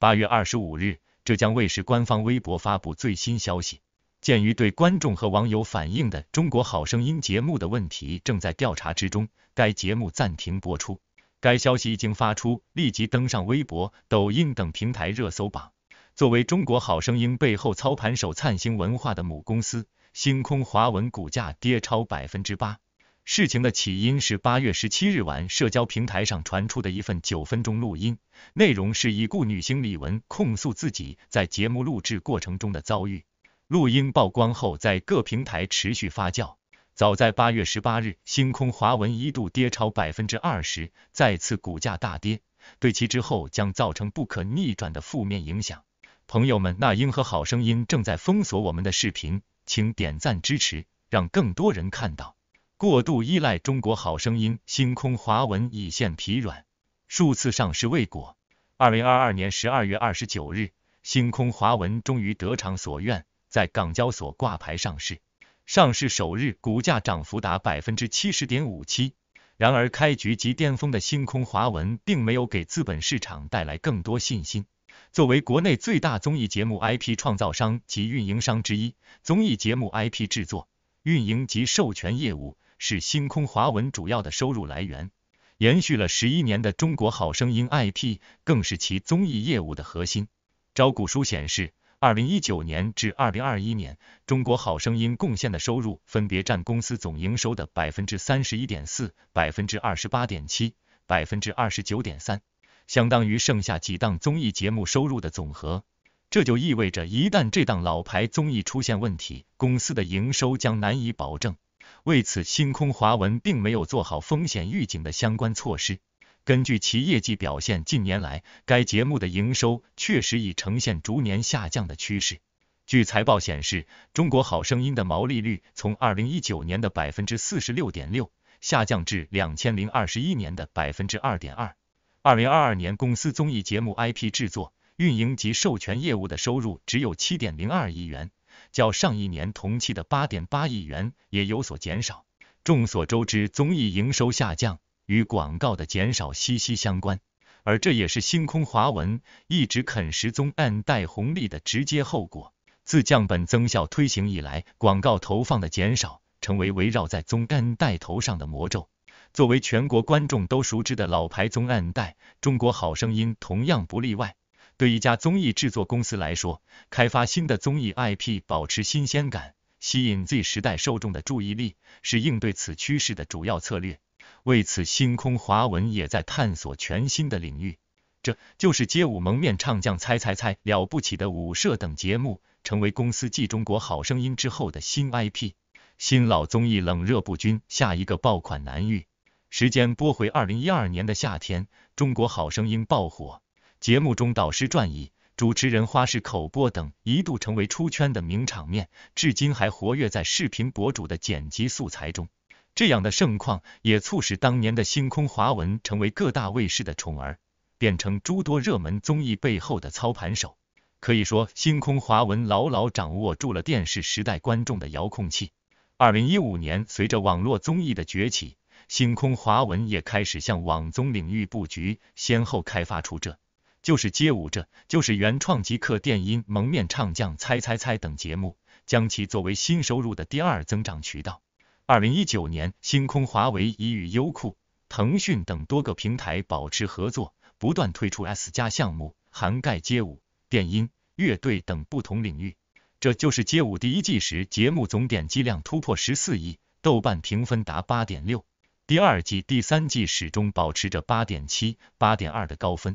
八月二十五日，浙江卫视官方微博发布最新消息：鉴于对观众和网友反映的《中国好声音》节目的问题正在调查之中，该节目暂停播出。该消息一经发出，立即登上微博、抖音等平台热搜榜。作为《中国好声音》背后操盘手灿星文化的母公司，星空华文股价跌超百分之八。事情的起因是八月十七日晚，社交平台上传出的一份九分钟录音，内容是已故女星李玟控诉自己在节目录制过程中的遭遇。录音曝光后，在各平台持续发酵。早在八月十八日，星空华文一度跌超百分之二十，再次股价大跌，对其之后将造成不可逆转的负面影响。朋友们，那英和好声音正在封锁我们的视频，请点赞支持，让更多人看到。过度依赖《中国好声音》，星空华文已现疲软，数次上市未果。二零二二年十二月二十九日，星空华文终于得偿所愿，在港交所挂牌上市。上市首日，股价涨幅达百分之七十点五七。然而，开局即巅峰的星空华文并没有给资本市场带来更多信心。作为国内最大综艺节目 IP 创造商及运营商之一，综艺节目 IP 制作、运营及授权业务。是星空华文主要的收入来源，延续了十一年的《中国好声音》IP 更是其综艺业务的核心。招股书显示，二零一九年至二零二一年，《中国好声音》贡献的收入分别占公司总营收的百分之三十一点四、百分之二十八点七、百分之二十九点三，相当于剩下几档综艺节目收入的总和。这就意味着，一旦这档老牌综艺出现问题，公司的营收将难以保证。为此，星空华文并没有做好风险预警的相关措施。根据其业绩表现，近年来该节目的营收确实已呈现逐年下降的趋势。据财报显示，中国好声音的毛利率从2019年的百分之四十六点六下降至2021年的百分之二点二。2022年，公司综艺节目 IP 制作、运营及授权业务的收入只有七点零二亿元。较上一年同期的八点八亿元也有所减少。众所周知，综艺营收下降与广告的减少息息相关，而这也是星空华文一直啃食综案带红利的直接后果。自降本增效推行以来，广告投放的减少成为围绕在综案带头上的魔咒。作为全国观众都熟知的老牌综案带，《中国好声音》同样不例外。对一家综艺制作公司来说，开发新的综艺 IP，保持新鲜感，吸引 Z 时代受众的注意力，是应对此趋势的主要策略。为此，星空华文也在探索全新的领域，这就是街舞蒙面唱将猜猜猜、了不起的舞社等节目，成为公司继《中国好声音》之后的新 IP。新老综艺冷热不均，下一个爆款难遇。时间拨回二零一二年的夏天，《中国好声音》爆火。节目中导师转椅、主持人花式口播等一度成为出圈的名场面，至今还活跃在视频博主的剪辑素材中。这样的盛况也促使当年的星空华文成为各大卫视的宠儿，变成诸多热门综艺背后的操盘手。可以说，星空华文牢牢掌握住了电视时代观众的遥控器。二零一五年，随着网络综艺的崛起，星空华文也开始向网综领域布局，先后开发出这。就是街舞这，就是原创即刻电音蒙面唱将猜猜猜等节目，将其作为新收入的第二增长渠道。二零一九年，星空华为已与优酷、腾讯等多个平台保持合作，不断推出 S 加项目，涵盖街舞、电音、乐队等不同领域。这就是街舞第一季时节目总点击量突破十四亿，豆瓣评分达八点六；第二季、第三季始终保持着八点七、八点二的高分。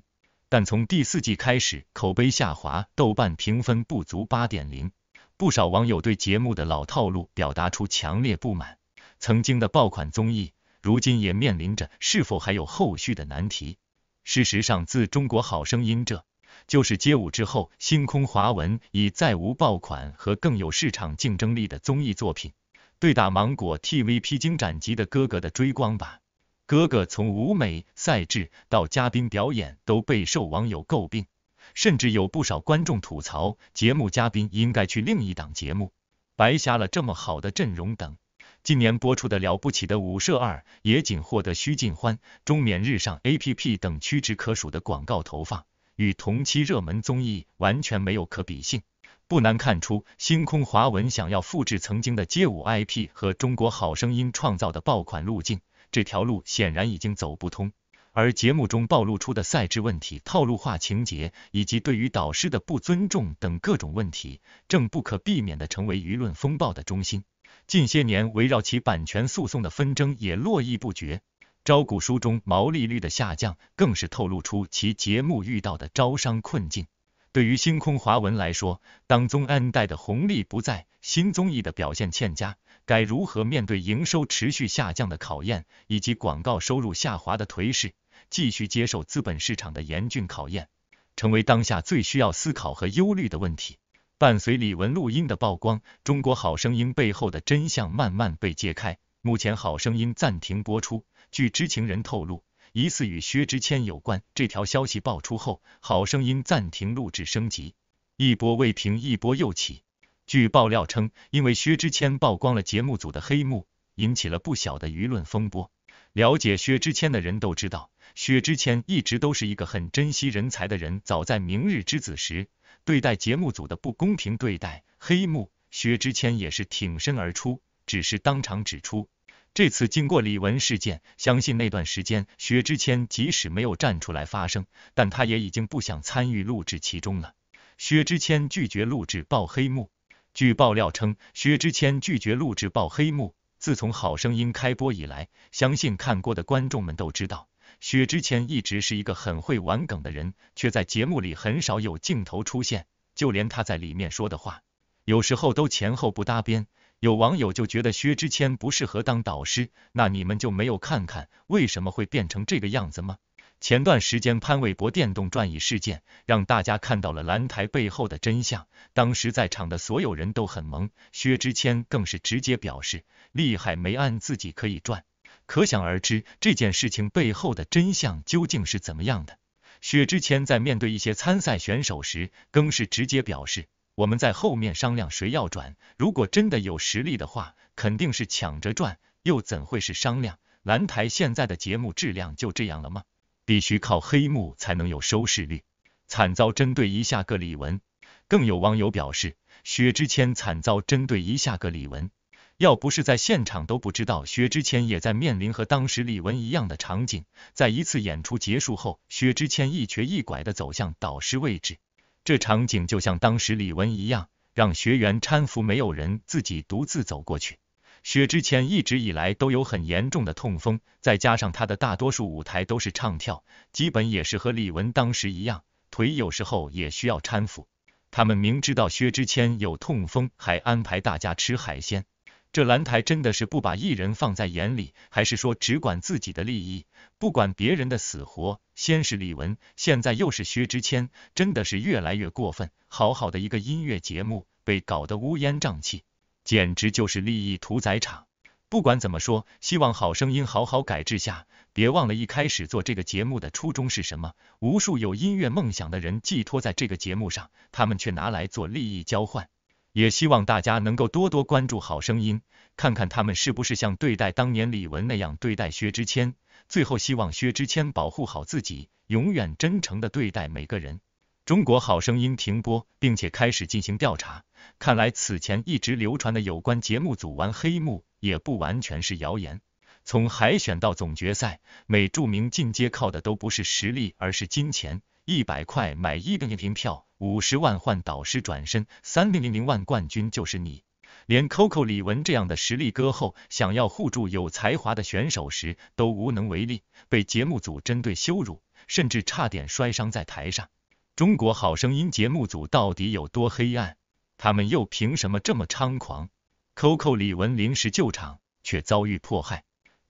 但从第四季开始，口碑下滑，豆瓣评分不足八点零，不少网友对节目的老套路表达出强烈不满。曾经的爆款综艺，如今也面临着是否还有后续的难题。事实上，自《中国好声音》这就是街舞之后，星空华文已再无爆款和更有市场竞争力的综艺作品，对打芒果 TV 披荆斩棘的哥哥的追光吧。哥哥从舞美赛制到嘉宾表演都备受网友诟病，甚至有不少观众吐槽节目嘉宾应该去另一档节目，白瞎了这么好的阵容等。今年播出的《了不起的舞社二》也仅获得虚尽欢、中免日上 APP 等屈指可数的广告投放，与同期热门综艺完全没有可比性。不难看出，星空华文想要复制曾经的街舞 IP 和《中国好声音》创造的爆款路径。这条路显然已经走不通，而节目中暴露出的赛制问题、套路化情节，以及对于导师的不尊重等各种问题，正不可避免的成为舆论风暴的中心。近些年围绕其版权诉讼的纷争也络绎不绝，招股书中毛利率的下降更是透露出其节目遇到的招商困境。对于星空华文来说，当宗艺带的红利不在，新综艺的表现欠佳，该如何面对营收持续下降的考验，以及广告收入下滑的颓势，继续接受资本市场的严峻考验，成为当下最需要思考和忧虑的问题。伴随李玟录音的曝光，中国好声音背后的真相慢慢被揭开。目前，好声音暂停播出。据知情人透露。疑似与薛之谦有关，这条消息爆出后，好声音暂停录制升级，一波未平一波又起。据爆料称，因为薛之谦曝光了节目组的黑幕，引起了不小的舆论风波。了解薛之谦的人都知道，薛之谦一直都是一个很珍惜人才的人。早在《明日之子》时，对待节目组的不公平对待、黑幕，薛之谦也是挺身而出，只是当场指出。这次经过李玟事件，相信那段时间，薛之谦即使没有站出来发声，但他也已经不想参与录制其中了。薛之谦拒绝录制曝黑幕。据爆料称，薛之谦拒绝录制曝黑幕。自从《好声音》开播以来，相信看过的观众们都知道，薛之谦一直是一个很会玩梗的人，却在节目里很少有镜头出现，就连他在里面说的话，有时候都前后不搭边。有网友就觉得薛之谦不适合当导师，那你们就没有看看为什么会变成这个样子吗？前段时间潘玮柏电动转椅事件，让大家看到了蓝台背后的真相。当时在场的所有人都很懵，薛之谦更是直接表示厉害没按自己可以转。可想而知这件事情背后的真相究竟是怎么样的。薛之谦在面对一些参赛选手时，更是直接表示。我们在后面商量谁要转，如果真的有实力的话，肯定是抢着转，又怎会是商量？蓝台现在的节目质量就这样了吗？必须靠黑幕才能有收视率？惨遭针对一下个李玟，更有网友表示，薛之谦惨遭针对一下个李玟，要不是在现场都不知道薛之谦也在面临和当时李玟一样的场景。在一次演出结束后，薛之谦一瘸一拐的走向导师位置。这场景就像当时李玟一样，让学员搀扶，没有人自己独自走过去。薛之谦一直以来都有很严重的痛风，再加上他的大多数舞台都是唱跳，基本也是和李玟当时一样，腿有时候也需要搀扶。他们明知道薛之谦有痛风，还安排大家吃海鲜。这兰台真的是不把艺人放在眼里，还是说只管自己的利益，不管别人的死活？先是李玟，现在又是薛之谦，真的是越来越过分。好好的一个音乐节目被搞得乌烟瘴气，简直就是利益屠宰场。不管怎么说，希望好声音好好改制下，别忘了，一开始做这个节目的初衷是什么？无数有音乐梦想的人寄托在这个节目上，他们却拿来做利益交换。也希望大家能够多多关注《好声音》，看看他们是不是像对待当年李玟那样对待薛之谦。最后，希望薛之谦保护好自己，永远真诚的对待每个人。中国好声音停播，并且开始进行调查。看来此前一直流传的有关节目组玩黑幕，也不完全是谣言。从海选到总决赛，每著名进阶靠的都不是实力，而是金钱。一百块买一等一票，五十万换导师转身，三零零零万冠军就是你。连 coco 李玟这样的实力歌后，想要护住有才华的选手时，都无能为力，被节目组针对羞辱，甚至差点摔伤在台上。中国好声音节目组到底有多黑暗？他们又凭什么这么猖狂？coco 李玟临时救场，却遭遇迫害。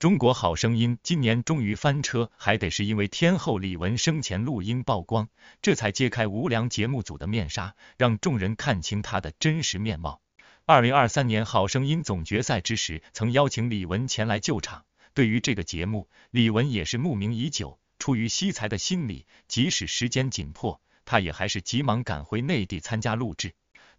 中国好声音今年终于翻车，还得是因为天后李玟生前录音曝光，这才揭开无良节目组的面纱，让众人看清她的真实面貌。二零二三年好声音总决赛之时，曾邀请李玟前来救场。对于这个节目，李玟也是慕名已久，出于惜才的心理，即使时间紧迫，她也还是急忙赶回内地参加录制。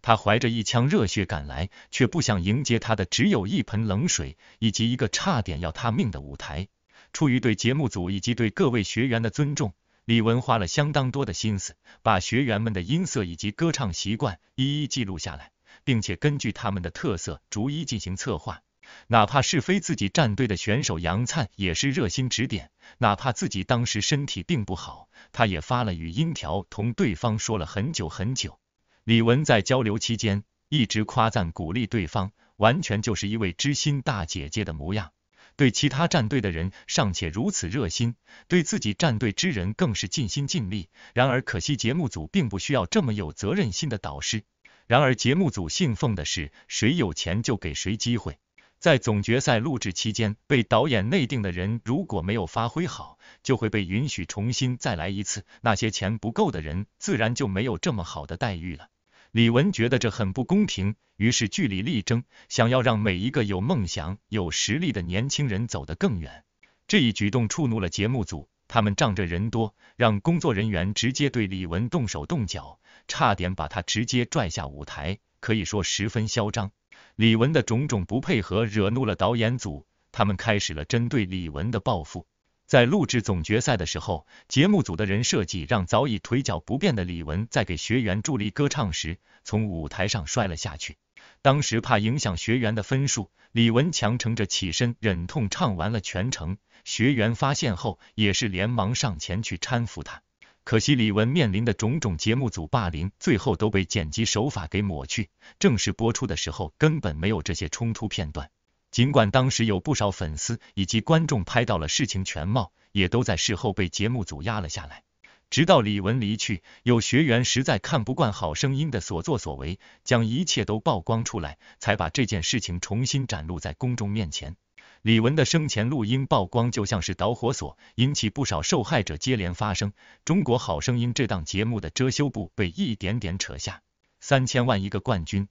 他怀着一腔热血赶来，却不想迎接他的只有一盆冷水，以及一个差点要他命的舞台。出于对节目组以及对各位学员的尊重，李玟花了相当多的心思，把学员们的音色以及歌唱习惯一一记录下来，并且根据他们的特色逐一进行策划。哪怕是非自己战队的选手杨灿，也是热心指点。哪怕自己当时身体并不好，他也发了语音条同对方说了很久很久。李玟在交流期间一直夸赞鼓励对方，完全就是一位知心大姐姐的模样。对其他战队的人尚且如此热心，对自己战队之人更是尽心尽力。然而可惜，节目组并不需要这么有责任心的导师。然而节目组信奉的是谁有钱就给谁机会。在总决赛录制期间，被导演内定的人如果没有发挥好，就会被允许重新再来一次；那些钱不够的人，自然就没有这么好的待遇了。李文觉得这很不公平，于是据理力争，想要让每一个有梦想、有实力的年轻人走得更远。这一举动触怒了节目组，他们仗着人多，让工作人员直接对李文动手动脚，差点把他直接拽下舞台，可以说十分嚣张。李文的种种不配合惹怒了导演组，他们开始了针对李文的报复。在录制总决赛的时候，节目组的人设计让早已腿脚不便的李玟在给学员助力歌唱时，从舞台上摔了下去。当时怕影响学员的分数，李玟强撑着起身，忍痛唱完了全程。学员发现后，也是连忙上前去搀扶他。可惜李玟面临的种种节目组霸凌，最后都被剪辑手法给抹去。正式播出的时候，根本没有这些冲突片段。尽管当时有不少粉丝以及观众拍到了事情全貌，也都在事后被节目组压了下来。直到李玟离去，有学员实在看不惯《好声音》的所作所为，将一切都曝光出来，才把这件事情重新展露在公众面前。李玟的生前录音曝光就像是导火索，引起不少受害者接连发声，中国好声音这档节目的遮羞布被一点点扯下。三千万一个冠军。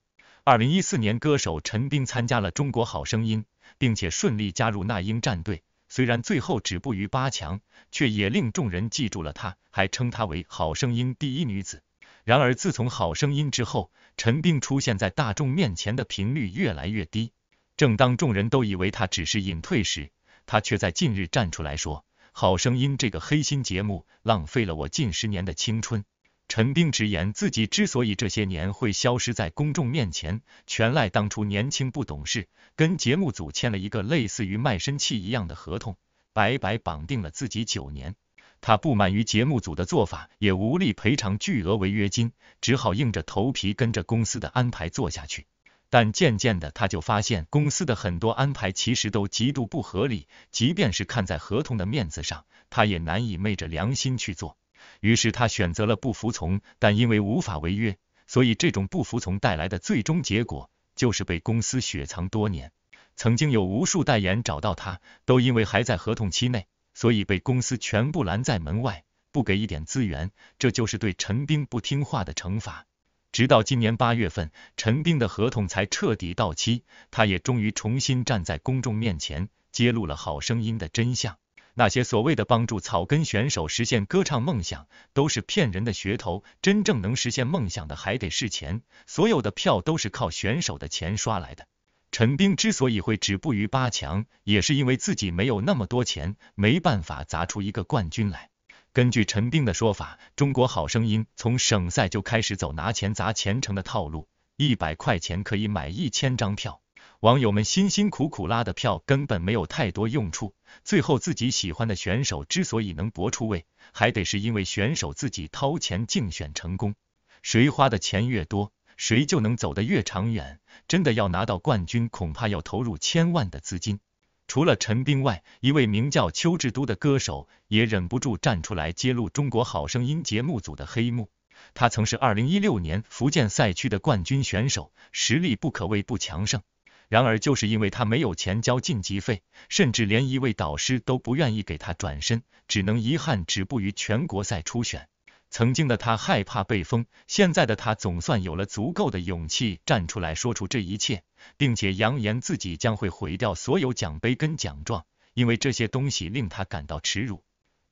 二零一四年，歌手陈冰参加了《中国好声音》，并且顺利加入那英战队。虽然最后止步于八强，却也令众人记住了她，还称她为“好声音第一女子”。然而，自从《好声音》之后，陈冰出现在大众面前的频率越来越低。正当众人都以为她只是隐退时，她却在近日站出来说：“好声音这个黑心节目，浪费了我近十年的青春。”陈冰直言，自己之所以这些年会消失在公众面前，全赖当初年轻不懂事，跟节目组签了一个类似于卖身契一样的合同，白白绑定了自己九年。他不满于节目组的做法，也无力赔偿巨额违约金，只好硬着头皮跟着公司的安排做下去。但渐渐的，他就发现公司的很多安排其实都极度不合理，即便是看在合同的面子上，他也难以昧着良心去做。于是他选择了不服从，但因为无法违约，所以这种不服从带来的最终结果就是被公司雪藏多年。曾经有无数代言找到他，都因为还在合同期内，所以被公司全部拦在门外，不给一点资源。这就是对陈冰不听话的惩罚。直到今年八月份，陈冰的合同才彻底到期，他也终于重新站在公众面前，揭露了《好声音》的真相。那些所谓的帮助草根选手实现歌唱梦想，都是骗人的噱头。真正能实现梦想的，还得是钱。所有的票都是靠选手的钱刷来的。陈冰之所以会止步于八强，也是因为自己没有那么多钱，没办法砸出一个冠军来。根据陈冰的说法，中国好声音从省赛就开始走拿钱砸前程的套路，一百块钱可以买一千张票，网友们辛辛苦苦拉的票根本没有太多用处。最后自己喜欢的选手之所以能搏出位，还得是因为选手自己掏钱竞选成功。谁花的钱越多，谁就能走得越长远。真的要拿到冠军，恐怕要投入千万的资金。除了陈冰外，一位名叫邱志都的歌手也忍不住站出来揭露《中国好声音》节目组的黑幕。他曾是2016年福建赛区的冠军选手，实力不可谓不强盛。然而，就是因为他没有钱交晋级费，甚至连一位导师都不愿意给他转身，只能遗憾止步于全国赛初选。曾经的他害怕被封，现在的他总算有了足够的勇气站出来说出这一切，并且扬言自己将会毁掉所有奖杯跟奖状，因为这些东西令他感到耻辱。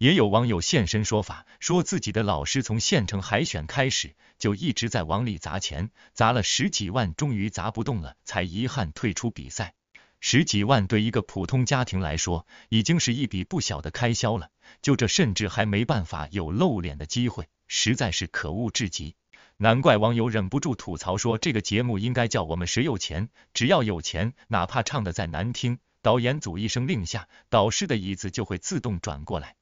也有网友现身说法，说自己的老师从县城海选开始就一直在往里砸钱，砸了十几万，终于砸不动了，才遗憾退出比赛。十几万对一个普通家庭来说，已经是一笔不小的开销了。就这，甚至还没办法有露脸的机会，实在是可恶至极。难怪网友忍不住吐槽说，这个节目应该叫我们谁有钱，只要有钱，哪怕唱的再难听，导演组一声令下，导师的椅子就会自动转过来。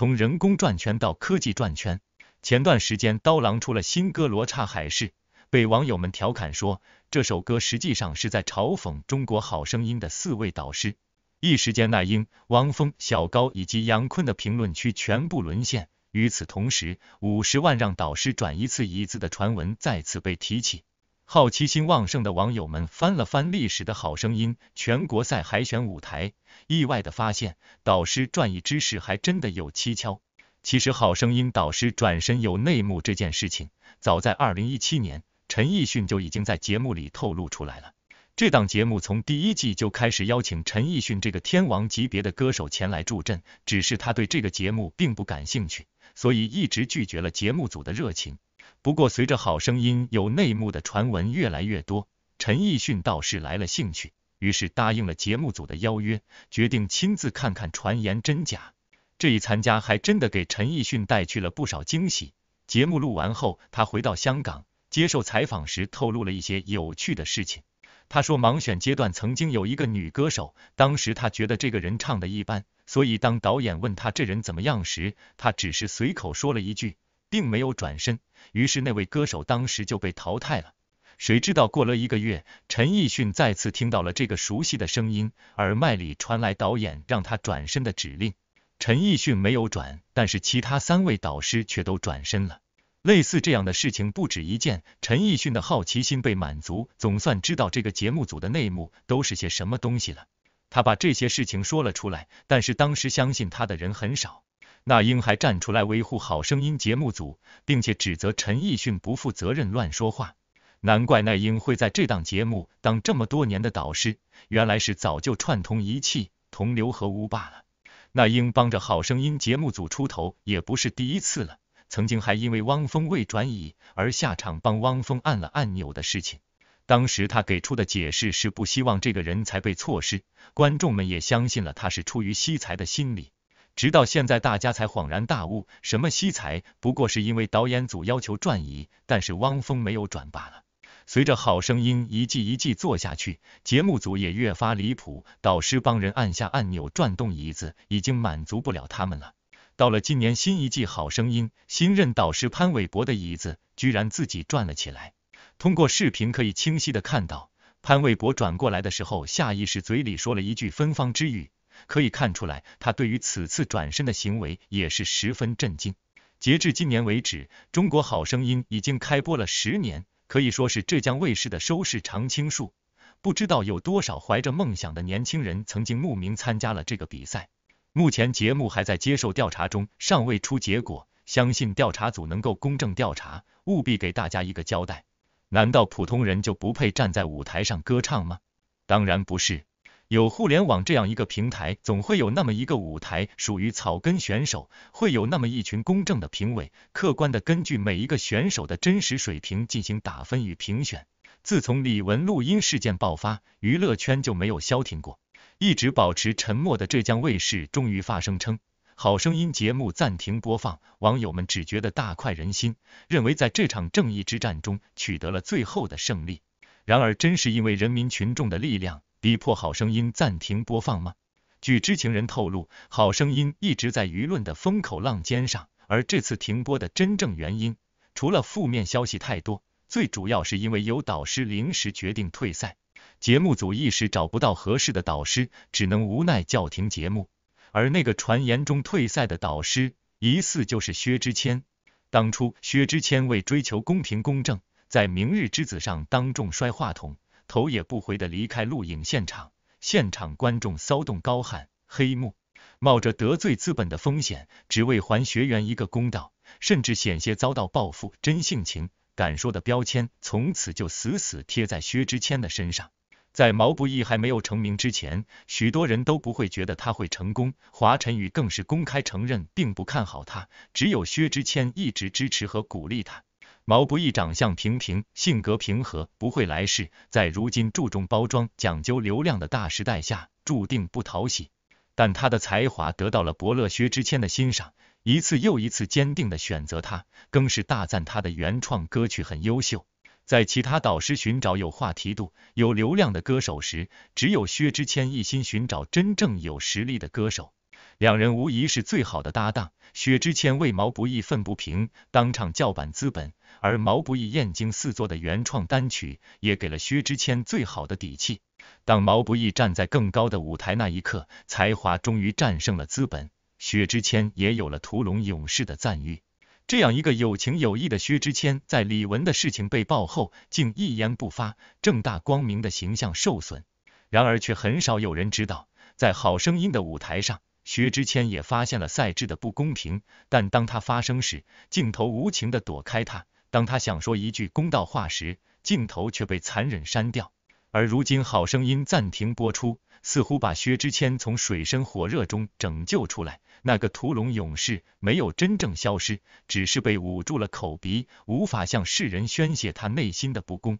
从人工转圈到科技转圈，前段时间刀郎出了新歌《罗刹海市》，被网友们调侃说这首歌实际上是在嘲讽《中国好声音》的四位导师。一时间，那英、汪峰、小高以及杨坤的评论区全部沦陷。与此同时，五十万让导师转一次椅子的传闻再次被提起。好奇心旺盛的网友们翻了翻《历史的好声音》全国赛海选舞台，意外的发现导师转移知识还真的有蹊跷。其实，《好声音》导师转身有内幕这件事情，早在二零一七年，陈奕迅就已经在节目里透露出来了。这档节目从第一季就开始邀请陈奕迅这个天王级别的歌手前来助阵，只是他对这个节目并不感兴趣，所以一直拒绝了节目组的热情。不过，随着《好声音》有内幕的传闻越来越多，陈奕迅倒是来了兴趣，于是答应了节目组的邀约，决定亲自看看传言真假。这一参加，还真的给陈奕迅带去了不少惊喜。节目录完后，他回到香港接受采访时，透露了一些有趣的事情。他说，盲选阶段曾经有一个女歌手，当时他觉得这个人唱的一般，所以当导演问他这人怎么样时，他只是随口说了一句。并没有转身，于是那位歌手当时就被淘汰了。谁知道过了一个月，陈奕迅再次听到了这个熟悉的声音，耳麦里传来导演让他转身的指令。陈奕迅没有转，但是其他三位导师却都转身了。类似这样的事情不止一件，陈奕迅的好奇心被满足，总算知道这个节目组的内幕都是些什么东西了。他把这些事情说了出来，但是当时相信他的人很少。那英还站出来维护《好声音》节目组，并且指责陈奕迅不负责任、乱说话。难怪那英会在这档节目当这么多年的导师，原来是早就串通一气、同流合污罢了。那英帮着《好声音》节目组出头也不是第一次了，曾经还因为汪峰未转椅而下场帮汪峰按了按钮的事情，当时他给出的解释是不希望这个人才被错失，观众们也相信了他是出于惜才的心理。直到现在，大家才恍然大悟，什么惜才，不过是因为导演组要求转椅，但是汪峰没有转罢了。随着好声音一季一季做下去，节目组也越发离谱，导师帮人按下按钮转动椅子已经满足不了他们了。到了今年新一季好声音，新任导师潘玮柏的椅子居然自己转了起来。通过视频可以清晰的看到，潘玮柏转过来的时候，下意识嘴里说了一句芬芳之语。可以看出来，他对于此次转身的行为也是十分震惊。截至今年为止，《中国好声音》已经开播了十年，可以说是浙江卫视的收视常青树。不知道有多少怀着梦想的年轻人曾经慕名参加了这个比赛。目前节目还在接受调查中，尚未出结果。相信调查组能够公正调查，务必给大家一个交代。难道普通人就不配站在舞台上歌唱吗？当然不是。有互联网这样一个平台，总会有那么一个舞台属于草根选手，会有那么一群公正的评委，客观的根据每一个选手的真实水平进行打分与评选。自从李玟录音事件爆发，娱乐圈就没有消停过，一直保持沉默的浙江卫视终于发声，称《好声音》节目暂停播放。网友们只觉得大快人心，认为在这场正义之战中取得了最后的胜利。然而，真是因为人民群众的力量。逼迫《好声音》暂停播放吗？据知情人透露，《好声音》一直在舆论的风口浪尖上，而这次停播的真正原因，除了负面消息太多，最主要是因为有导师临时决定退赛，节目组一时找不到合适的导师，只能无奈叫停节目。而那个传言中退赛的导师，疑似就是薛之谦。当初，薛之谦为追求公平公正，在《明日之子》上当众摔话筒。头也不回的离开录影现场，现场观众骚动高喊“黑幕”，冒着得罪资本的风险，只为还学员一个公道，甚至险些遭到报复。真性情、敢说的标签从此就死死贴在薛之谦的身上。在毛不易还没有成名之前，许多人都不会觉得他会成功，华晨宇更是公开承认并不看好他，只有薛之谦一直支持和鼓励他。毛不易长相平平，性格平和，不会来事，在如今注重包装、讲究流量的大时代下，注定不讨喜。但他的才华得到了伯乐薛之谦的欣赏，一次又一次坚定的选择他，更是大赞他的原创歌曲很优秀。在其他导师寻找有话题度、有流量的歌手时，只有薛之谦一心寻找真正有实力的歌手。两人无疑是最好的搭档。薛之谦为毛不易愤不平，当场叫板资本，而毛不易《燕京四座的原创单曲也给了薛之谦最好的底气。当毛不易站在更高的舞台那一刻，才华终于战胜了资本，薛之谦也有了“屠龙勇士”的赞誉。这样一个有情有义的薛之谦，在李玟的事情被爆后，竟一言不发，正大光明的形象受损。然而，却很少有人知道，在《好声音》的舞台上。薛之谦也发现了赛制的不公平，但当他发声时，镜头无情的躲开他；当他想说一句公道话时，镜头却被残忍删掉。而如今《好声音》暂停播出，似乎把薛之谦从水深火热中拯救出来。那个屠龙勇士没有真正消失，只是被捂住了口鼻，无法向世人宣泄他内心的不公。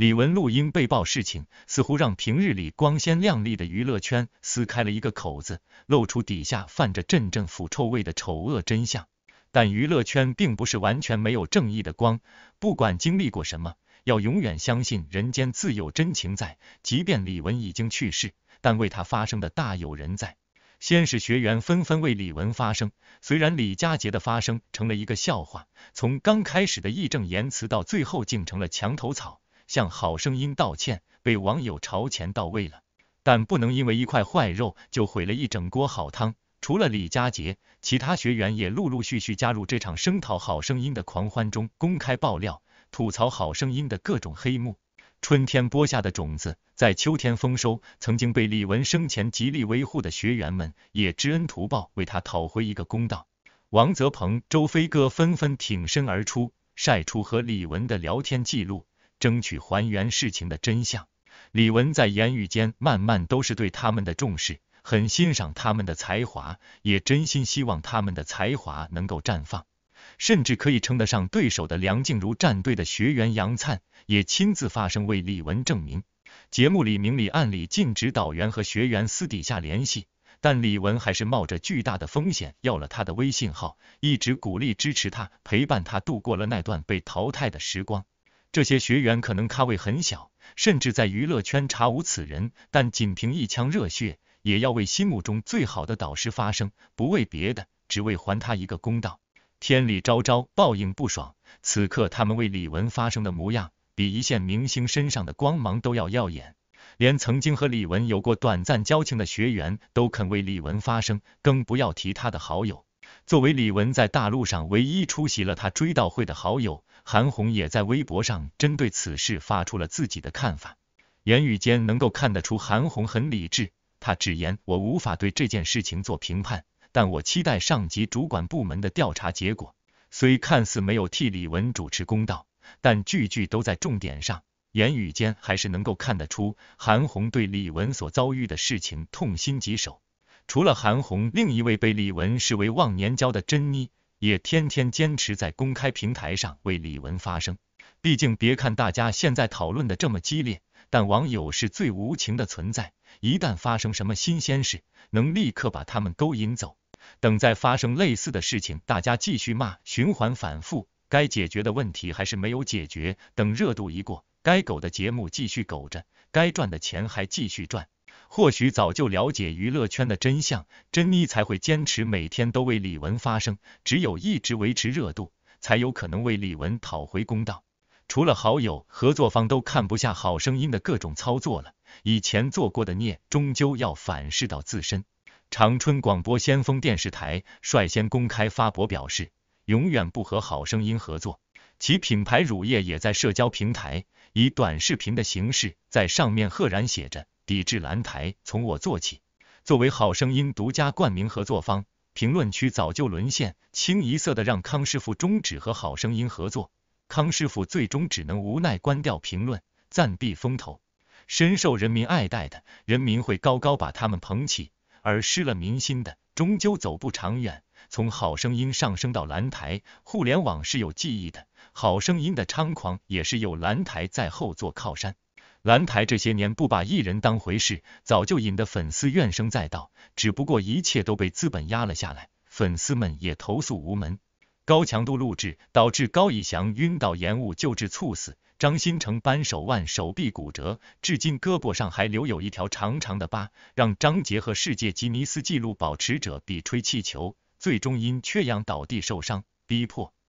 李文录音被曝事情，似乎让平日里光鲜亮丽的娱乐圈撕开了一个口子，露出底下泛着阵阵腐臭味的丑恶真相。但娱乐圈并不是完全没有正义的光，不管经历过什么，要永远相信人间自有真情在。即便李文已经去世，但为他发声的大有人在。先是学员纷纷为李文发声，虽然李佳杰的发声成了一个笑话，从刚开始的义正言辞，到最后竟成了墙头草。向好声音道歉，被网友嘲钱到位了，但不能因为一块坏肉就毁了一整锅好汤。除了李佳杰，其他学员也陆陆续续加入这场声讨好声音的狂欢中，公开爆料、吐槽好声音的各种黑幕。春天播下的种子，在秋天丰收。曾经被李玟生前极力维护的学员们，也知恩图报，为他讨回一个公道。王泽鹏、周飞哥纷纷挺身而出，晒出和李玟的聊天记录。争取还原事情的真相。李玟在言语间慢慢都是对他们的重视，很欣赏他们的才华，也真心希望他们的才华能够绽放。甚至可以称得上对手的梁静茹战队的学员杨灿，也亲自发声为李玟证明。节目里明里暗里禁止导员和学员私底下联系，但李玟还是冒着巨大的风险要了他的微信号，一直鼓励支持他，陪伴他度过了那段被淘汰的时光。这些学员可能咖位很小，甚至在娱乐圈查无此人，但仅凭一腔热血，也要为心目中最好的导师发声，不为别的，只为还他一个公道。天理昭昭，报应不爽。此刻他们为李玟发声的模样，比一线明星身上的光芒都要耀眼。连曾经和李玟有过短暂交情的学员都肯为李玟发声，更不要提他的好友。作为李玟在大陆上唯一出席了他追悼会的好友。韩红也在微博上针对此事发出了自己的看法，言语间能够看得出韩红很理智。他直言：“我无法对这件事情做评判，但我期待上级主管部门的调查结果。”虽看似没有替李文主持公道，但句句都在重点上，言语间还是能够看得出韩红对李文所遭遇的事情痛心疾首。除了韩红，另一位被李文视为忘年交的珍妮。也天天坚持在公开平台上为李玟发声。毕竟，别看大家现在讨论的这么激烈，但网友是最无情的存在。一旦发生什么新鲜事，能立刻把他们勾引走。等再发生类似的事情，大家继续骂，循环反复。该解决的问题还是没有解决。等热度一过，该苟的节目继续苟着，该赚的钱还继续赚。或许早就了解娱乐圈的真相，珍妮才会坚持每天都为李玟发声。只有一直维持热度，才有可能为李玟讨回公道。除了好友、合作方都看不下《好声音》的各种操作了，以前做过的孽终究要反噬到自身。长春广播先锋电视台率先公开发博表示，永远不和《好声音》合作。其品牌乳业也在社交平台以短视频的形式，在上面赫然写着。抵制蓝台，从我做起。作为好声音独家冠名合作方，评论区早就沦陷，清一色的让康师傅终止和好声音合作。康师傅最终只能无奈关掉评论，暂避风头。深受人民爱戴的，人民会高高把他们捧起；而失了民心的，终究走不长远。从好声音上升到蓝台，互联网是有记忆的，好声音的猖狂也是有蓝台在后做靠山。蓝台这些年不把艺人当回事，早就引得粉丝怨声载道。只不过一切都被资本压了下来，粉丝们也投诉无门。高强度录制导致高以翔晕倒延误救治猝死，张新成扳手腕手臂骨折，至今胳膊上还留有一条长长的疤。让张杰和世界吉尼斯纪录保持者比吹气球，最终因缺氧倒地受伤，逼迫。